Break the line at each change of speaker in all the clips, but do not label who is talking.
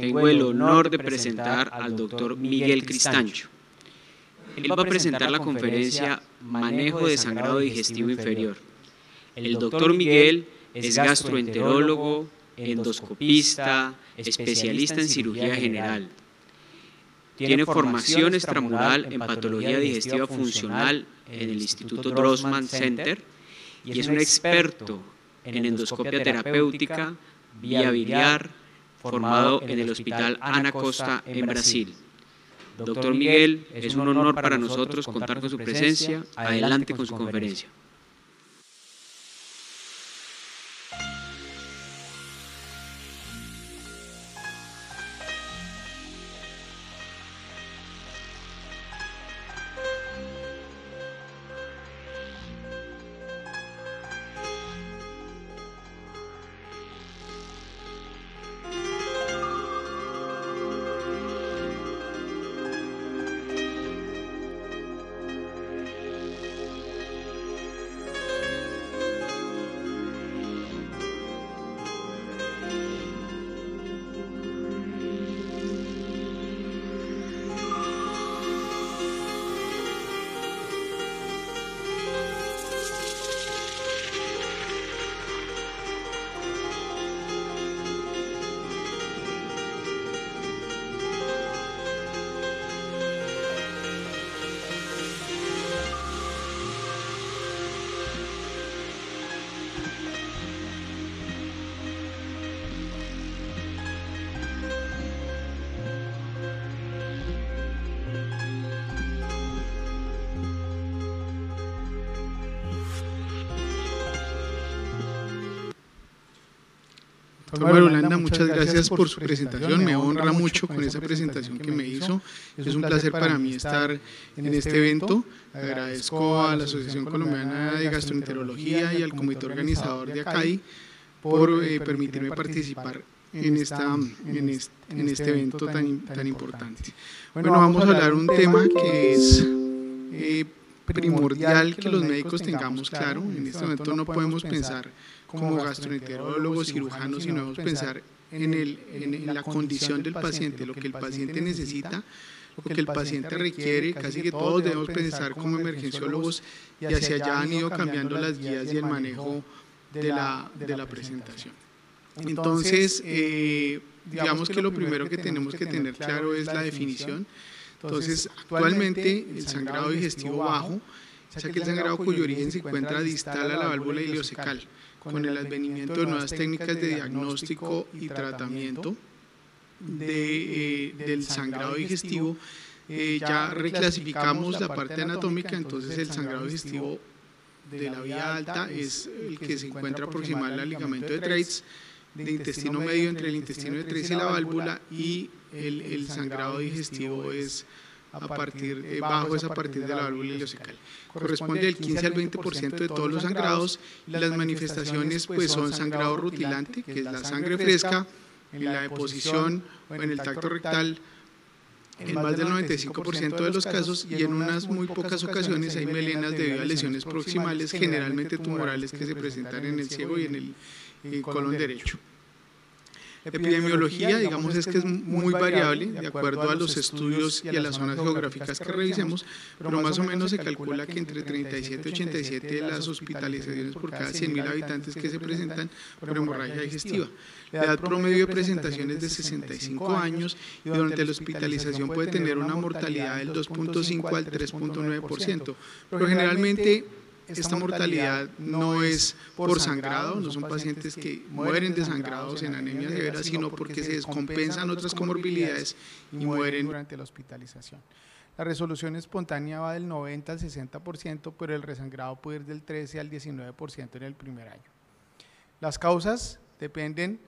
Tengo el honor de presentar al doctor Miguel Cristancho.
Él va a presentar la conferencia Manejo de sangrado digestivo inferior.
El doctor Miguel es gastroenterólogo, endoscopista, especialista en cirugía general. Tiene formación extramural en patología digestiva funcional en el Instituto Drossman Center y es un experto en endoscopia terapéutica, vía biliar,
formado en el Hospital Ana Costa en Brasil.
Doctor Miguel, es un honor para nosotros contar con su presencia. Adelante con su conferencia.
Doctor pues Holanda, muchas gracias por su presentación. Me honra mucho con esa presentación que me hizo.
Es un placer para mí estar en este, este evento. Agradezco a la Asociación Colombiana de Gastroenterología y al comité organizador de ACAI por eh, permitirme participar en, esta, en, este, este, este, evento tan, importante. Bueno, vamos a hablar un tema que es... Eh, primordial que los médicos tengamos claro. Este en este momento no podemos pensar como gastroenterólogos, cirujanos, sino debemos pensar en, la condición del paciente, lo que el paciente necesita lo que el paciente requiere, casi que todos debemos pensar como emergenciólogos y hacia allá han ido cambiando las guías y el manejo de la, presentación.
Entonces, eh, eh,
digamos que lo primero que tenemos que tener claro es la definición. Entonces, actualmente el sangrado digestivo bajo, o sea que el sangrado cuyo origen se encuentra distal a la válvula ileocecal, con el advenimiento de nuevas técnicas de diagnóstico y tratamiento eh, eh, del sangrado digestivo, eh, ya reclasificamos la parte anatómica, entonces el sangrado digestivo
de la vía alta es el que se encuentra proximal al ligamento de Treitz, de intestino medio entre el intestino de traits y la válvula, y el, sangrado digestivo es a partir, eh, eh, bajo es a partir de la
válvula ileocecal. Corresponde al 15 al 20% de todos los sangrados y las manifestaciones pues, pues, son sangrado rutilante, que es la sangre fresca,
en la deposición o en el tacto rectal,
en más del 95% de los casos y en unas muy pocas ocasiones hay melenas debido a lesiones proximales, generalmente tumorales, que se presentan en el ciego y en el eh, colon derecho. Epidemiología, digamos, es que es muy variable de acuerdo a los estudios y a las zonas geográficas que revisemos, pero más o menos se calcula que entre 37 y 87 de las hospitalizaciones por cada 100.000 habitantes que se presentan por hemorragia digestiva. La edad promedio de presentación es de 65 años y durante la hospitalización puede tener una mortalidad del 2.5 al 3.9%, pero generalmente esta mortalidad no es por sangrado, no son pacientes que mueren desangrados en anemia severa, sino porque se descompensan otras comorbilidades y mueren durante la hospitalización. La resolución espontánea va del 90 al 60%, pero el resangrado puede ir del 13 al 19% en el primer año. Las causas dependen,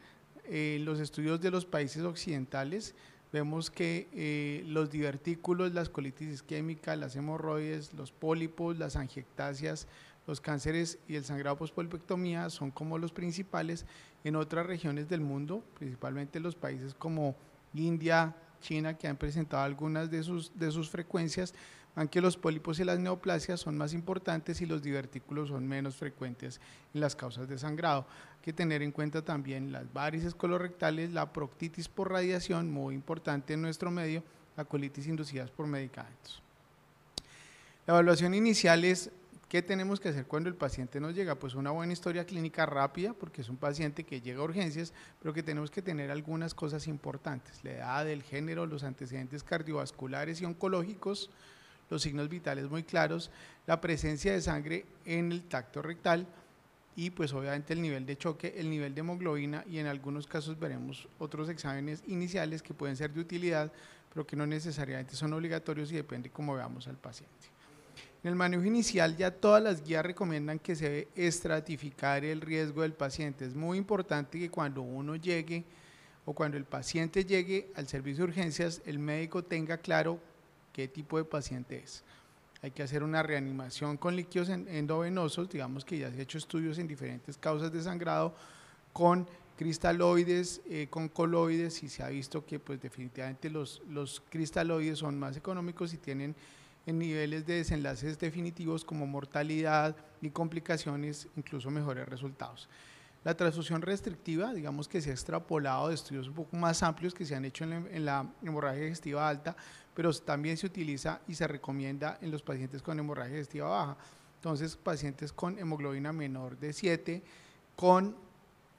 eh, los estudios de los países occidentales vemos que eh, los divertículos, las colitis isquémica, las hemorroides, los pólipos, las angiectasias, los cánceres y el sangrado polipectomía son como los principales en otras regiones del mundo, principalmente los países como India, China, que han presentado algunas de sus, de sus frecuencias, aunque los pólipos y las neoplasias son más importantes y los divertículos son menos frecuentes en las causas de sangrado. Hay que tener en cuenta también las varices colorectales, la proctitis por radiación, muy importante en nuestro medio, la colitis inducidas por medicamentos. La evaluación inicial es ¿Qué tenemos que hacer cuando el paciente nos llega? Pues una buena historia clínica rápida, porque es un paciente que llega a urgencias, pero que tenemos que tener algunas cosas importantes, la edad, el género, los antecedentes cardiovasculares y oncológicos, los signos vitales muy claros, la presencia de sangre en el tacto rectal y pues obviamente el nivel de choque, el nivel de hemoglobina y en algunos casos veremos otros exámenes iniciales que pueden ser de utilidad, pero que no necesariamente son obligatorios y depende cómo veamos al paciente. En el manejo inicial ya todas las guías recomiendan que se debe estratificar el riesgo del paciente. Es muy importante que cuando uno llegue o cuando el paciente llegue al servicio de urgencias, el médico tenga claro qué tipo de paciente es. Hay que hacer una reanimación con líquidos endovenosos, digamos que ya se han hecho estudios en diferentes causas de sangrado con cristaloides, eh, con coloides y se ha visto que pues definitivamente los, los cristaloides son más económicos y tienen en eh, niveles de desenlaces definitivos como mortalidad y complicaciones, incluso mejores resultados. La transfusión restrictiva, digamos que se ha extrapolado de estudios un poco más amplios que se han hecho en en la hemorragia digestiva alta, pero también se utiliza y se recomienda en los pacientes con hemorragia digestiva baja. Entonces, pacientes con hemoglobina menor de 7 con,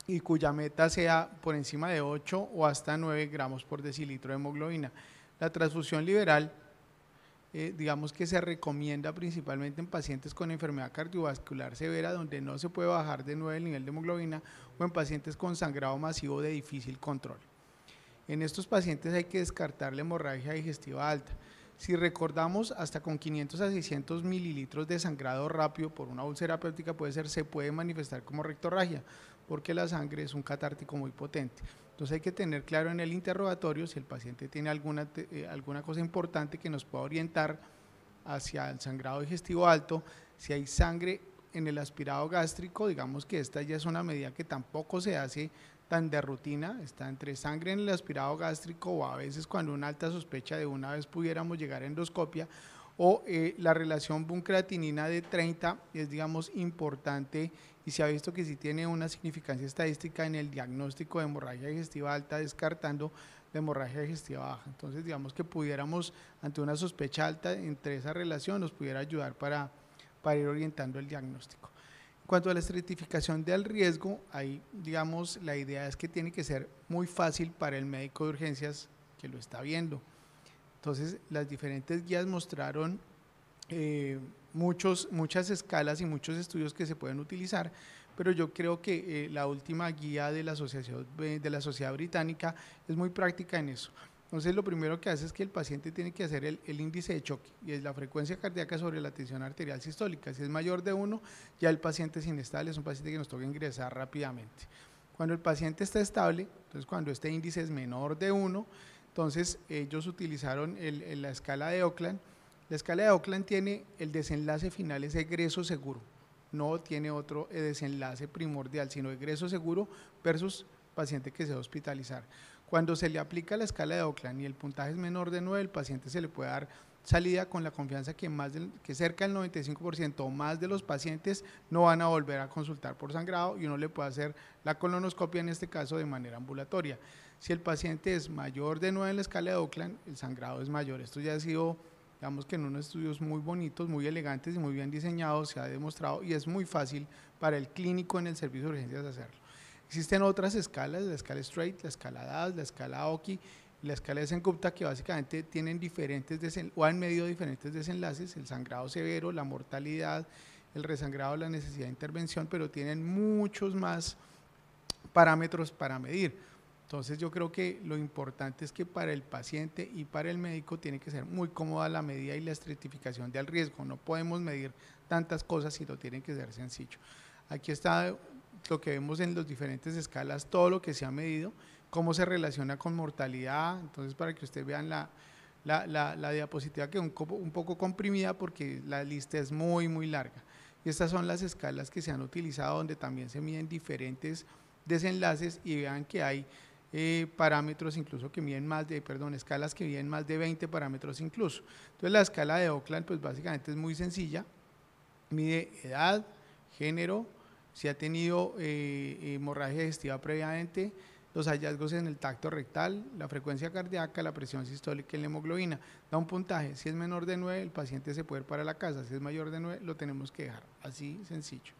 y cuya meta sea por encima de 8 o hasta 9 gramos por decilitro de hemoglobina. La transfusión liberal, eh, digamos que se recomienda principalmente en pacientes con enfermedad cardiovascular severa, donde no se puede bajar de 9 el nivel de hemoglobina, o en pacientes con sangrado masivo de difícil control. En estos pacientes hay que descartar la hemorragia digestiva alta. Si recordamos, hasta con 500 a 600 mililitros de sangrado rápido por una úlcera péptica puede ser, se puede manifestar como rectorragia, porque la sangre es un catártico muy potente. Entonces hay que tener claro en el interrogatorio si el paciente tiene alguna, eh, alguna cosa importante que nos pueda orientar hacia el sangrado digestivo alto, si hay sangre en el aspirado gástrico, digamos que esta ya es una medida que tampoco se hace tan de rutina, está entre sangre en el aspirado gástrico o a veces cuando una alta sospecha de una vez pudiéramos llegar a endoscopia o eh, la relación buncreatinina de 30 es digamos importante y se ha visto que sí tiene una significancia estadística en el diagnóstico de hemorragia digestiva alta descartando hemorragia digestiva baja. Entonces digamos que pudiéramos ante una sospecha alta entre esa relación nos pudiera ayudar para, para ir orientando el diagnóstico cuanto a la estratificación del riesgo, ahí, digamos, la idea es que tiene que ser muy fácil para el médico de urgencias que lo está viendo. Entonces, las diferentes guías mostraron eh, muchos, muchas escalas y muchos estudios que se pueden utilizar, pero yo creo que eh, la última guía de la, asociación, de la Sociedad Británica es muy práctica en eso. Entonces, lo primero que hace es que el paciente tiene que hacer el, índice de choque y es la frecuencia cardíaca sobre la tensión arterial sistólica. Si es mayor de 1, ya el paciente es inestable, es un paciente que nos toca ingresar rápidamente. Cuando el paciente está estable, entonces cuando este índice es menor de 1, entonces ellos utilizaron la escala de Oakland. La escala de Oakland tiene el desenlace final, es egreso seguro. No tiene otro eh, desenlace primordial, sino egreso seguro versus paciente que se va a hospitalizar. Cuando se le aplica la escala de Oakland y el puntaje es menor de 9, el paciente se le puede dar salida con la confianza que, más que cerca del 95% o más de los pacientes no van a volver a consultar por sangrado y uno le puede hacer la colonoscopia en este caso de manera ambulatoria. Si el paciente es mayor de 9 en la escala de Oakland, el sangrado es mayor. Esto ya ha sido, digamos que en unos estudios muy bonitos, muy elegantes y muy bien diseñados, se ha demostrado y es muy fácil para el clínico en el servicio de urgencias hacerlo. Existen otras escalas, la escala straight, la escala DAS, la escala Oki, la escala de Sencupta, que básicamente tienen diferentes o han medido diferentes desenlaces, el sangrado severo, la mortalidad, el resangrado, la necesidad de intervención, pero tienen muchos más parámetros para medir. Entonces yo creo que lo importante es que para el paciente y para el médico tiene que ser muy cómoda la medida y la estratificación del riesgo. No podemos medir tantas cosas, si no tienen que ser sencillo. Aquí está lo que vemos en las diferentes escalas, todo lo que se ha medido, cómo se relaciona con mortalidad. Entonces, para que ustedes vean la, diapositiva que es un, un poco comprimida porque la lista es muy, muy larga. Y estas son las escalas que se han utilizado donde también se miden diferentes desenlaces y vean que hay eh, parámetros incluso que miden más de, perdón, escalas que miden más de 20 parámetros incluso. Entonces la escala de Oakland pues básicamente es muy sencilla, mide edad, género, si ha tenido eh, hemorragia digestiva previamente, los hallazgos en el tacto rectal, la frecuencia cardíaca, la presión sistólica y la hemoglobina. Da un puntaje, si es menor de 9, el paciente se puede ir para la casa, si es mayor de 9, lo tenemos que dejar, así sencillo.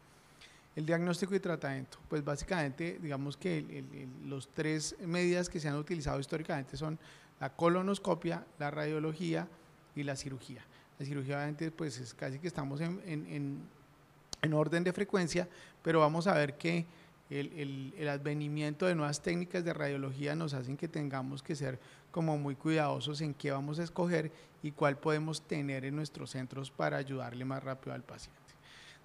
El diagnóstico y tratamiento, pues básicamente digamos que los tres medidas que se han utilizado históricamente son la colonoscopia, la radiología y la cirugía. La cirugía obviamente pues es casi que estamos en, en, en orden de frecuencia, pero vamos a ver que el, el, advenimiento de nuevas técnicas de radiología nos hacen que tengamos que ser como muy cuidadosos en qué vamos a escoger y cuál podemos tener en nuestros centros para ayudarle más rápido al paciente.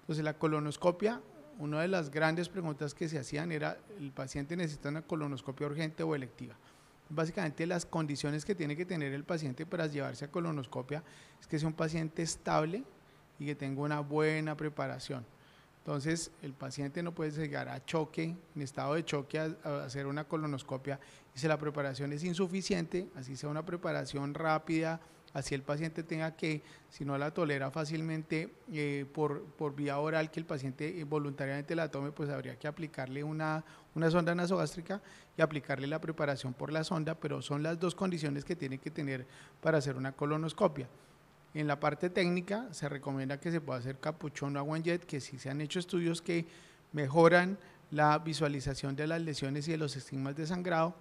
Entonces la colonoscopia, una de las grandes preguntas que se hacían era, ¿el paciente necesita una colonoscopia urgente o electiva? Básicamente las condiciones que tiene que tener el paciente para llevarse a colonoscopia es que sea un paciente estable y que tenga una buena preparación entonces, el paciente no puede llegar a choque, en estado de choque, hacer una colonoscopia. Y si la preparación es insuficiente, así sea una preparación rápida, así el paciente tenga que, si no la tolera fácilmente eh, por, vía oral, que el paciente eh, voluntariamente la tome, pues habría que aplicarle una, una sonda nasogástrica y aplicarle la preparación por la sonda, pero son las dos condiciones que tiene que tener para hacer una colonoscopia. En la parte técnica se recomienda que se pueda hacer capuchón o aguanjet, que sí se han hecho estudios que mejoran la visualización de las lesiones y de los estigmas de sangrado.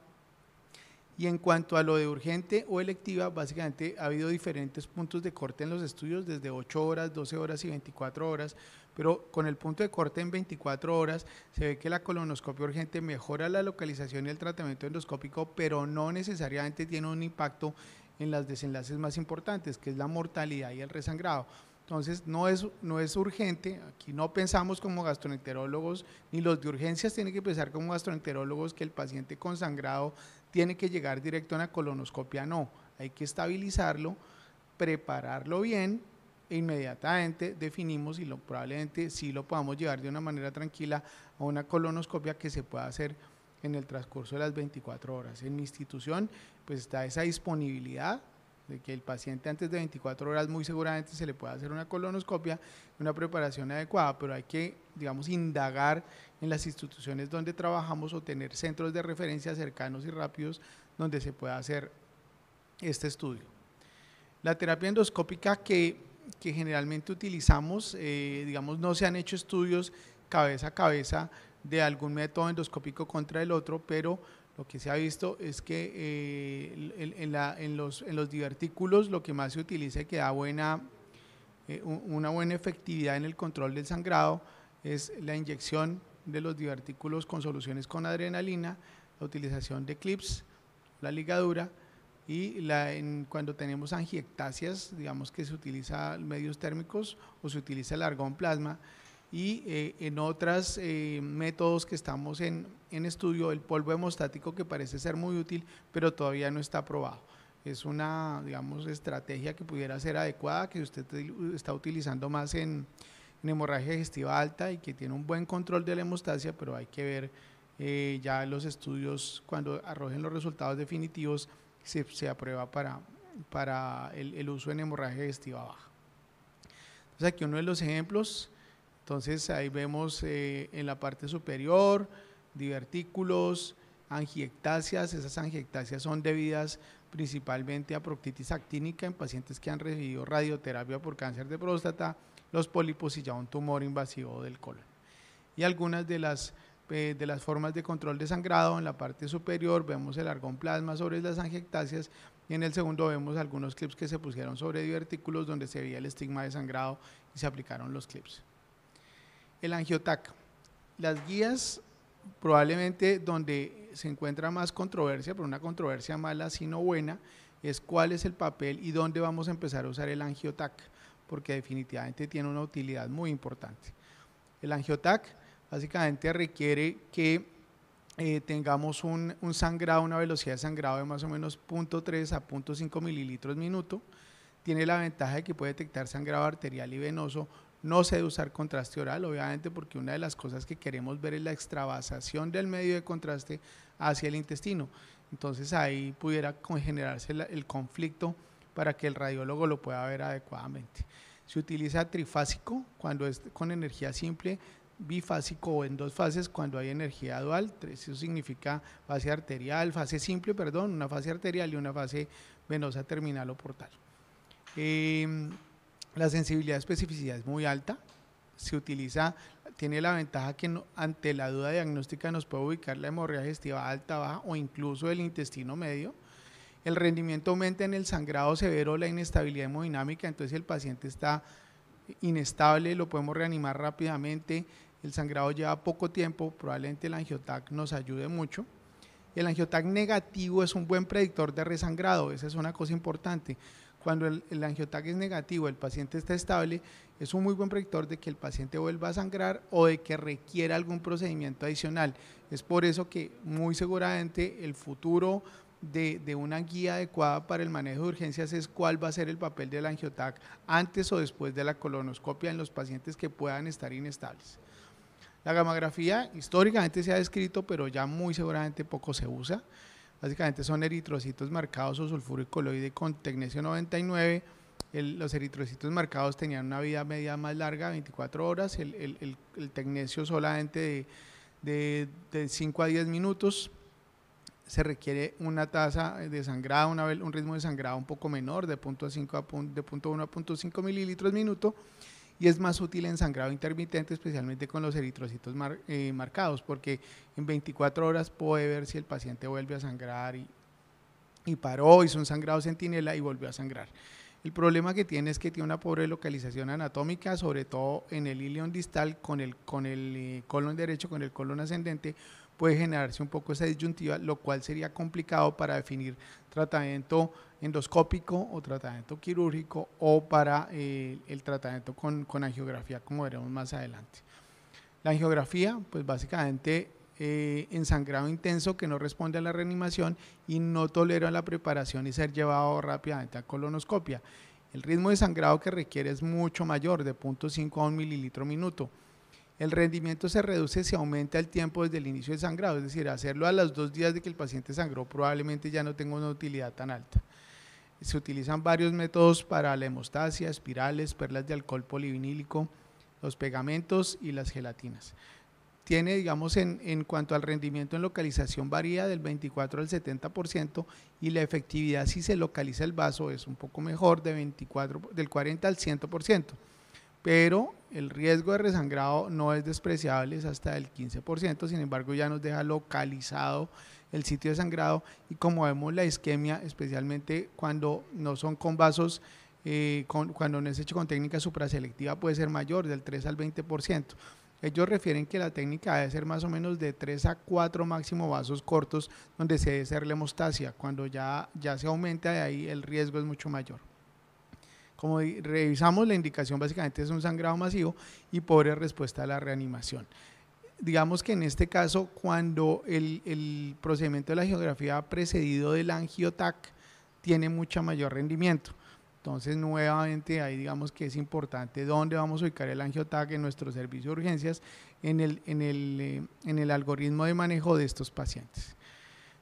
Y en cuanto a lo de urgente o electiva, básicamente ha habido diferentes puntos de corte en los estudios, desde 8 horas, 12 horas y 24 horas, pero con el punto de corte en 24 horas se ve que la colonoscopia urgente mejora la localización y el tratamiento endoscópico, pero no necesariamente tiene un impacto en las desenlaces más importantes, que es la mortalidad y el resangrado. Entonces, no es, no es urgente, aquí no pensamos como gastroenterólogos, ni los de urgencias tienen que pensar como gastroenterólogos que el paciente con sangrado tiene que llegar directo a una colonoscopia, no, hay que estabilizarlo, prepararlo bien, e inmediatamente definimos y lo, probablemente sí lo podamos llevar de una manera tranquila a una colonoscopia que se pueda hacer en el transcurso de las 24 horas. En mi institución pues está esa disponibilidad de que el paciente antes de 24 horas muy seguramente se le pueda hacer una colonoscopia, una preparación adecuada, pero hay que, digamos, indagar en las instituciones donde trabajamos o tener centros de referencia cercanos y rápidos donde se pueda hacer este estudio. La terapia endoscópica que, que generalmente utilizamos, eh, digamos, no se han hecho estudios cabeza a cabeza de algún método endoscópico contra el otro, pero lo que se ha visto es que eh, en, los, divertículos lo que más se utiliza y que da buena, eh, una buena efectividad en el control del sangrado es la inyección de los divertículos con soluciones con adrenalina, la utilización de clips, la ligadura y cuando tenemos angiectasias, digamos que se utiliza medios térmicos o se utiliza el argón plasma y eh, en otros eh, métodos que estamos en, en, estudio, el polvo hemostático que parece ser muy útil, pero todavía no está aprobado. Es una, digamos, estrategia que pudiera ser adecuada, que usted está utilizando más en, hemorragia digestiva alta y que tiene un buen control de la hemostasia, pero hay que ver eh, ya los estudios, cuando arrojen los resultados definitivos, se, se aprueba para, para el, el, uso en hemorragia digestiva baja. Entonces aquí uno de los ejemplos, entonces ahí vemos eh, en la parte superior divertículos, angiectasias. Esas angiectasias son debidas principalmente a proctitis actínica en pacientes que han recibido radioterapia por cáncer de próstata, los pólipos y ya un tumor invasivo del colon. Y algunas de las, eh, formas de control de sangrado, en la parte superior vemos el argomplasma sobre las angiectasias y en el segundo vemos algunos clips que se pusieron sobre divertículos donde se veía el estigma de sangrado y se aplicaron los clips. El angiotac. Las guías probablemente donde se encuentra más controversia, pero una controversia mala, sino buena, es cuál es el papel y dónde vamos a empezar a usar el angiotac, porque definitivamente tiene una utilidad muy importante. El angiotac básicamente requiere que eh, tengamos un, un, sangrado, una velocidad de sangrado de más o menos 0.3 a 0.5 mililitros minuto. Tiene la ventaja de que puede detectar sangrado arterial y venoso no se debe usar contraste oral, obviamente, porque una de las cosas que queremos ver es la extravasación del medio de contraste hacia el intestino. Entonces ahí pudiera generarse el conflicto para que el radiólogo lo pueda ver adecuadamente. Se utiliza trifásico cuando es con energía simple, bifásico o en dos fases cuando hay energía dual. Eso significa fase arterial, fase simple, perdón, una fase arterial y una fase venosa terminal o portal. Em, la sensibilidad de especificidad es muy alta. Se utiliza, tiene la ventaja que ante la duda diagnóstica nos puede ubicar la hemorragia digestiva alta, baja o incluso el intestino medio. El rendimiento aumenta en el sangrado severo, la inestabilidad hemodinámica, entonces el paciente está inestable, lo podemos reanimar rápidamente. El sangrado lleva poco tiempo, probablemente el angiotac nos ayude mucho. El angiotac negativo es un buen predictor de resangrado, esa es una cosa importante. Cuando el, angiotag es negativo, el paciente está estable, es un muy buen predictor de que el paciente vuelva a sangrar o de que requiera algún procedimiento adicional. Es por eso que muy seguramente el futuro de, una guía adecuada para el manejo de urgencias es cuál va a ser el papel del angiotac antes o después de la colonoscopia en los pacientes que puedan estar inestables. La gamografía históricamente se ha descrito, pero ya muy seguramente poco se usa. Básicamente son eritrocitos marcados o sulfuro coloide con tecnesio 99. los eritrocitos marcados tenían una vida media más larga, 24 horas. El, el, tecnesio solamente de, 5 a 10 minutos. Se requiere una tasa de sangrado, un ritmo de sangrado un poco menor, de, punto a 5 de 1 a punto 5 mililitros minuto y es más útil en sangrado intermitente, especialmente con los eritrocitos eh, marcados, porque en 24 horas puede ver si el paciente vuelve a sangrar y, y paró, hizo un sangrado centinela y volvió a sangrar. El problema que tiene es que tiene una pobre localización anatómica, sobre todo en el ilion distal con el, con el eh, colon derecho, con el colon ascendente, puede generarse un poco esa disyuntiva, lo cual sería complicado para definir tratamiento endoscópico o tratamiento quirúrgico o para eh, el tratamiento con, angiografía, como veremos más adelante. La angiografía, pues básicamente eh, ensangrado intenso que no responde a la reanimación y no tolera la preparación y ser llevado rápidamente a colonoscopia. El ritmo de sangrado que requiere es mucho mayor, de 0.5 a 1 mililitro minuto el rendimiento se reduce si aumenta el tiempo desde el inicio del sangrado, es decir, hacerlo a los dos días de que el paciente sangró probablemente ya no tenga una utilidad tan alta. Se utilizan varios métodos para la hemostasia, espirales, perlas de alcohol polivinílico, los pegamentos y las gelatinas. Tiene, digamos, en, cuanto al rendimiento en localización varía del 24 al 70% y la efectividad si se localiza el vaso es un poco mejor de 24, del 40 al 100%. Pero el riesgo de resangrado no es despreciable, es hasta el 15%, sin embargo ya nos deja localizado el sitio de sangrado y como vemos la isquemia, especialmente cuando no son con vasos, eh, cuando no es hecho con técnica supraselectiva puede ser mayor, del 3 al 20%. Ellos refieren que la técnica debe ser más o menos de 3 a 4 máximo vasos cortos donde se debe hacer la hemostasia. Cuando ya, ya se aumenta de ahí el riesgo es mucho mayor. Como revisamos, la indicación básicamente es un sangrado masivo y pobre respuesta a la reanimación. Digamos que en este caso, cuando el, procedimiento de la geografía ha precedido del angiotac, tiene mucha mayor rendimiento. Entonces, nuevamente, ahí digamos que es importante dónde vamos a ubicar el angiotac en nuestro servicio de urgencias, en el, en el eh, algoritmo de manejo de estos pacientes.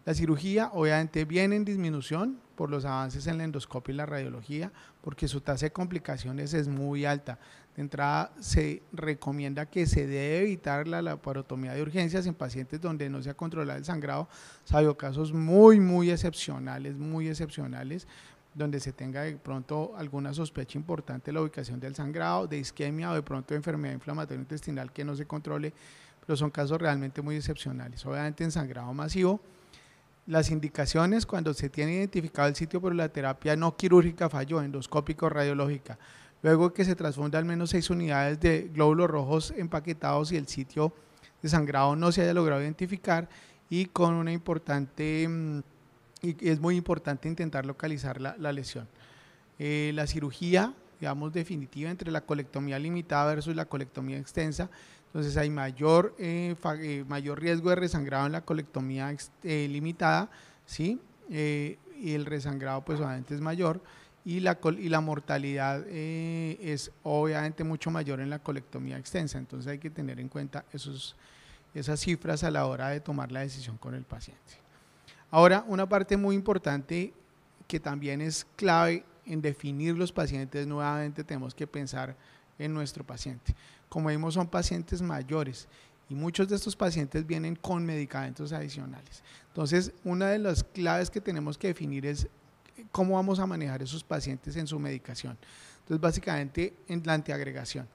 La cirugía obviamente viene en disminución por los avances en la endoscopia y la radiología, porque su tasa de complicaciones es muy alta. De entrada, se recomienda que se debe evitar la laparotomía de urgencias en pacientes donde no se ha controlado el sangrado, salvo casos muy, muy excepcionales, muy excepcionales, donde se tenga de pronto alguna sospecha importante de la ubicación del sangrado, de isquemia o de pronto de enfermedad inflamatoria intestinal que no se controle, pero son casos realmente muy excepcionales. Obviamente en sangrado masivo, las indicaciones cuando se tiene identificado el sitio por la terapia no quirúrgica falló, endoscópico radiológica. Luego que se transfunda al menos seis unidades de glóbulos rojos empaquetados y el sitio desangrado no se haya logrado identificar y con una importante, mm, y es muy importante intentar localizar la, lesión. Eh, la cirugía, digamos, definitiva entre la colectomía limitada versus la colectomía extensa entonces hay mayor, eh, eh, mayor riesgo de resangrado en la colectomía eh, limitada, ¿sí? y el resangrado pues obviamente es mayor y la, y la mortalidad es obviamente mucho mayor en la colectomía extensa. Entonces hay que tener en cuenta esos, esas cifras a la hora de tomar la decisión con el paciente. Ahora, una parte muy importante que también es clave en definir los pacientes, nuevamente tenemos que pensar en nuestro paciente. Como vimos, son pacientes mayores y muchos de estos pacientes vienen con medicamentos adicionales. Entonces, una de las claves que tenemos que definir es eh, cómo vamos a manejar esos pacientes en su medicación. Entonces, básicamente, en la antiagregación.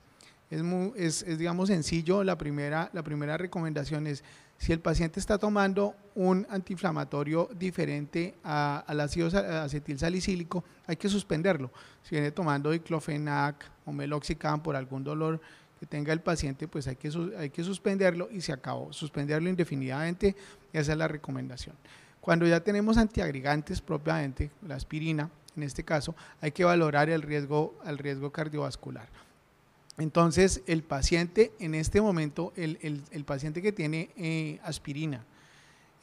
Es, digamos, sencillo. La primera, la primera recomendación es si el paciente está tomando un antiinflamatorio diferente al ácido acetilsalicílico, hay que suspenderlo. Si viene tomando diclofenac o meloxicam por algún dolor que tenga el paciente, pues hay que, hay que suspenderlo y se acabó. Suspenderlo indefinidamente, esa es la recomendación. Cuando ya tenemos antiagregantes propiamente, la aspirina en este caso, hay que valorar el riesgo, el riesgo cardiovascular. Entonces, el paciente en este momento, el, paciente que tiene eh, aspirina,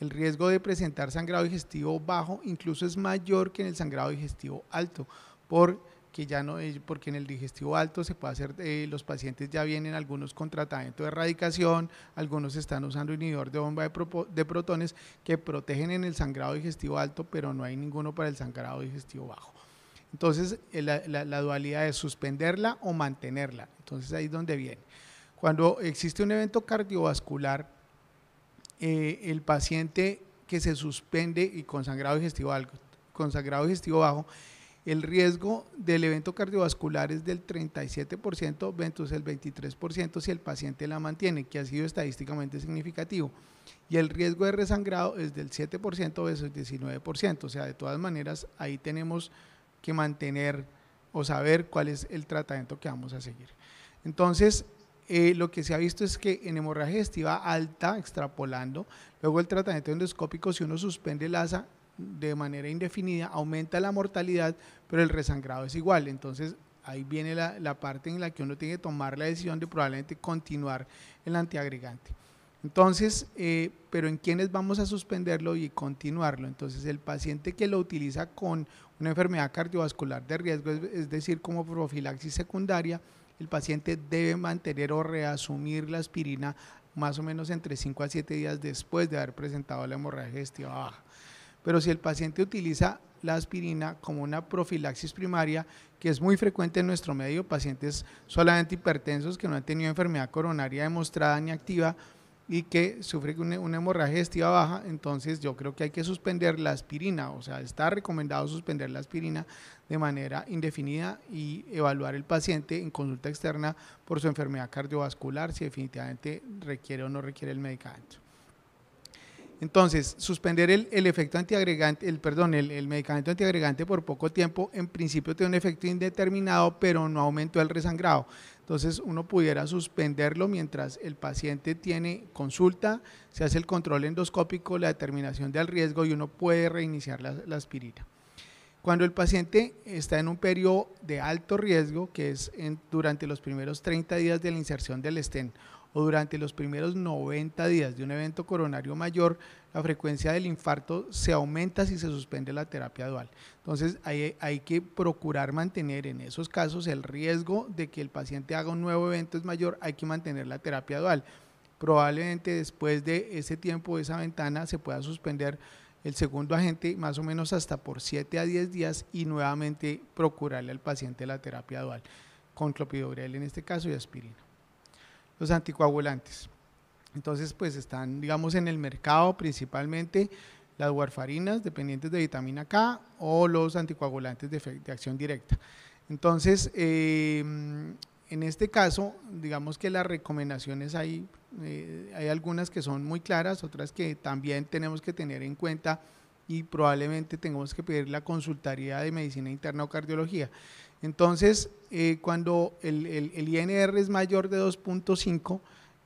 el riesgo de presentar sangrado digestivo bajo incluso es mayor que en el sangrado digestivo alto, porque, ya no, eh, porque en el digestivo alto se puede hacer, eh, los pacientes ya vienen algunos con tratamiento de erradicación, algunos están usando inhibidor de bomba de protones que protegen en el sangrado digestivo alto, pero no hay ninguno para el sangrado digestivo bajo. Entonces, eh, la, dualidad es suspenderla o mantenerla. Entonces, ahí es donde viene. Cuando existe un evento cardiovascular, eh, el paciente que se suspende y con sangrado digestivo con digestivo bajo, el riesgo del evento cardiovascular es del 37% entonces el 23% si el paciente la mantiene, que ha sido estadísticamente significativo. Y el riesgo de resangrado es del 7% versus el 19%. O sea, de todas maneras, ahí tenemos que mantener o saber cuál es el tratamiento que vamos a seguir. Entonces, eh, lo que se ha visto es que en hemorragia gestiva alta, extrapolando, luego el tratamiento endoscópico, si uno suspende el asa de manera indefinida, aumenta la mortalidad, pero el resangrado es igual. Entonces, ahí viene la, la parte en la que uno tiene que tomar la decisión de probablemente continuar el antiagregante. Entonces, eh, pero ¿en quiénes vamos a suspenderlo y continuarlo? Entonces, el paciente que lo utiliza con una enfermedad cardiovascular de riesgo, es, decir, como profilaxis secundaria, el paciente debe mantener o reasumir la aspirina más o menos entre 5 a 7 días después de haber presentado la hemorragia digestiva baja. Pero si el paciente utiliza la aspirina como una profilaxis primaria, que es muy frecuente en nuestro medio, pacientes solamente hipertensos que no han tenido enfermedad coronaria demostrada ni activa, y que sufre una, hemorragia estiva baja, entonces yo creo que hay que suspender la aspirina, o sea, está recomendado suspender la aspirina de manera indefinida y evaluar el paciente en consulta externa por su enfermedad cardiovascular, si definitivamente requiere o no requiere el medicamento. Entonces, suspender el, el efecto antiagregante, el, perdón, el, el medicamento antiagregante por poco tiempo, en principio tiene un efecto indeterminado, pero no aumentó el resangrado. Entonces uno pudiera suspenderlo mientras el paciente tiene consulta, se hace el control endoscópico, la determinación del riesgo y uno puede reiniciar la, aspirina. Cuando el paciente está en un periodo de alto riesgo, que es durante los primeros 30 días de la inserción del estén, o durante los primeros 90 días de un evento coronario mayor, la frecuencia del infarto se aumenta si se suspende la terapia dual. Entonces hay, que procurar mantener en esos casos el riesgo de que el paciente haga un nuevo evento es mayor, hay que mantener la terapia dual. Probablemente después de ese tiempo, esa ventana, se pueda suspender el segundo agente más o menos hasta por 7 a 10 días y nuevamente procurarle al paciente la terapia dual con clopidogrel en este caso y aspirina los anticoagulantes. Entonces, pues están, digamos, en el mercado principalmente las warfarinas dependientes de vitamina K o los anticoagulantes de, acción directa. Entonces, em, en este caso, digamos que las recomendaciones hay, eh, hay algunas que son muy claras, otras que también tenemos que tener en cuenta y probablemente tengamos que pedir la consultaría de medicina interna o cardiología. Entonces, eh, cuando el, INR es mayor de 2.5,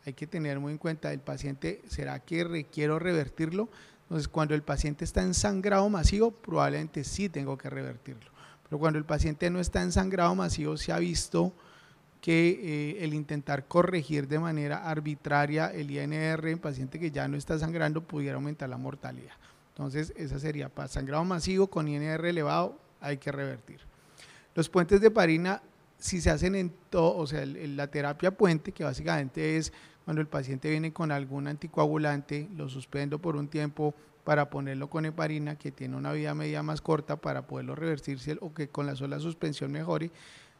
hay que tener muy en cuenta el paciente, ¿será que requiero revertirlo? Entonces, cuando el paciente está en sangrado masivo, probablemente sí tengo que revertirlo. Pero cuando el paciente no está en sangrado masivo, se ha visto que eh, el intentar corregir de manera arbitraria el INR en paciente que ya no está sangrando pudiera aumentar la mortalidad. Entonces, esa sería para sangrado masivo con INR elevado, hay que revertir. Los puentes de parina, si se hacen en todo, o sea, la terapia puente, que básicamente es cuando el paciente viene con algún anticoagulante, lo suspendo por un tiempo para ponerlo con heparina, que tiene una vida media más corta para poderlo reversirse o que con la sola suspensión mejore.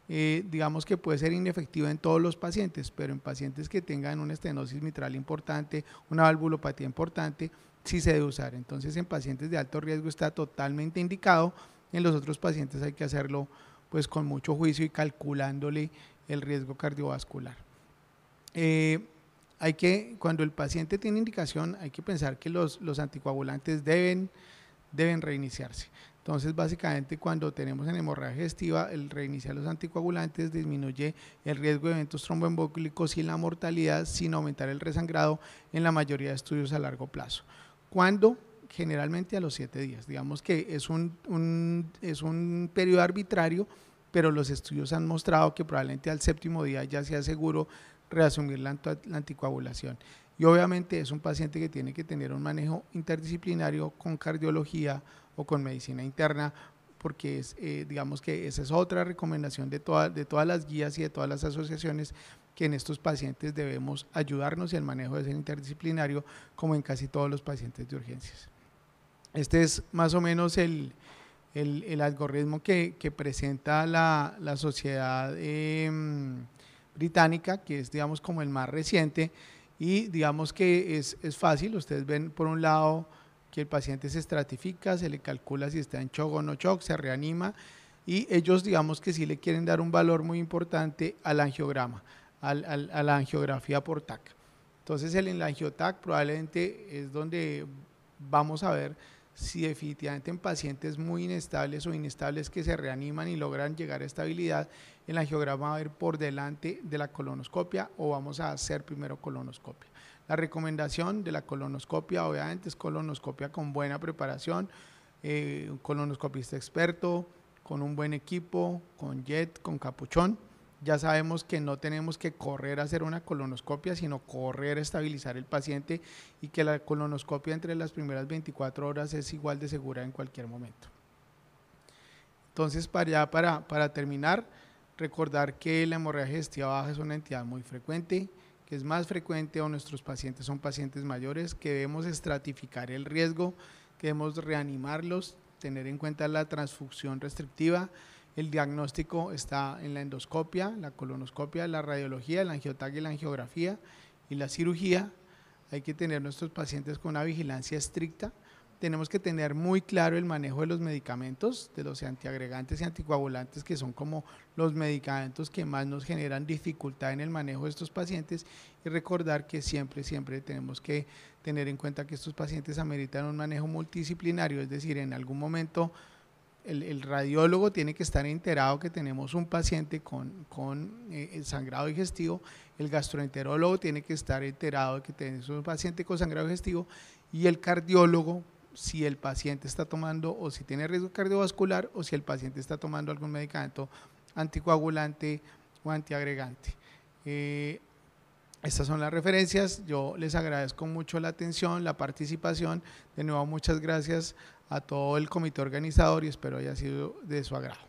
Eh, digamos que puede ser inefectiva en todos los pacientes, pero en pacientes que tengan una estenosis mitral importante, una valvulopatía importante, sí se debe usar. Entonces, en pacientes de alto riesgo está totalmente indicado, en los otros pacientes hay que hacerlo pues con mucho juicio y calculándole el riesgo cardiovascular. Eh, hay que, cuando el paciente tiene indicación, hay que pensar que los, anticoagulantes deben, deben reiniciarse. Entonces, básicamente, cuando tenemos en hemorragia gestiva, el reiniciar los anticoagulantes disminuye el riesgo de eventos tromboembólicos y la mortalidad sin aumentar el resangrado en la mayoría de estudios a largo plazo. Cuando generalmente a los siete días. Digamos que es un, es un periodo arbitrario, pero los estudios han mostrado que probablemente al séptimo día ya sea seguro reasumir la, anticoagulación. Y obviamente es un paciente que tiene que tener un manejo interdisciplinario con cardiología o con medicina interna, porque es, eh, digamos que esa es otra recomendación de, de todas las guías y de todas las asociaciones que en estos pacientes debemos ayudarnos y el manejo de ser interdisciplinario como en casi todos los pacientes de urgencias. Este es más o menos el, algoritmo que, presenta la, sociedad em, británica, que es, digamos, como el más reciente. Y digamos que es, fácil, ustedes ven por un lado que el paciente se estratifica, se le calcula si está en shock o no shock, se reanima y ellos digamos que sí le quieren dar un valor muy importante al angiograma, a la angiografía por TAC. Entonces el, la angiotac probablemente es donde vamos a ver si definitivamente en pacientes muy inestables o inestables que se reaniman y logran llegar a estabilidad, la angiograma va a ir por delante de la colonoscopia o vamos a hacer primero colonoscopia. La recomendación de la colonoscopia, obviamente, es colonoscopia con buena preparación, eh, un colonoscopista experto, con un buen equipo, con jet, con capuchón ya sabemos que no tenemos que correr a hacer una colonoscopia, sino correr a estabilizar el paciente y que la colonoscopia entre las primeras 24 horas es igual de segura en cualquier momento. Entonces, para, para, terminar, recordar que la hemorragia gestiva baja es una entidad muy frecuente, que es más frecuente o nuestros pacientes son pacientes mayores, que debemos estratificar el riesgo, que debemos reanimarlos, tener en cuenta la transfusión restrictiva, el diagnóstico está en la endoscopia, la colonoscopia, la radiología, la angiotag y la angiografía y la cirugía. Hay que tener nuestros pacientes con una vigilancia estricta. Tenemos que tener muy claro el manejo de los medicamentos, de los antiagregantes y anticoagulantes, que son como los medicamentos que más nos generan dificultad en el manejo de estos pacientes. Y recordar que siempre, siempre tenemos que tener en cuenta que estos pacientes ameritan un manejo multidisciplinario, es decir, en algún momento el, radiólogo tiene que estar enterado que tenemos un paciente con, eh, sangrado digestivo, el gastroenterólogo tiene que estar enterado de que tenemos un paciente con sangrado digestivo y el cardiólogo si el paciente está tomando o si tiene riesgo cardiovascular o si el paciente está tomando algún medicamento anticoagulante o antiagregante. Eh, estas son las referencias. Yo les agradezco mucho la atención, la participación. De nuevo, muchas gracias a todo el comité organizador y espero haya sido de su agrado.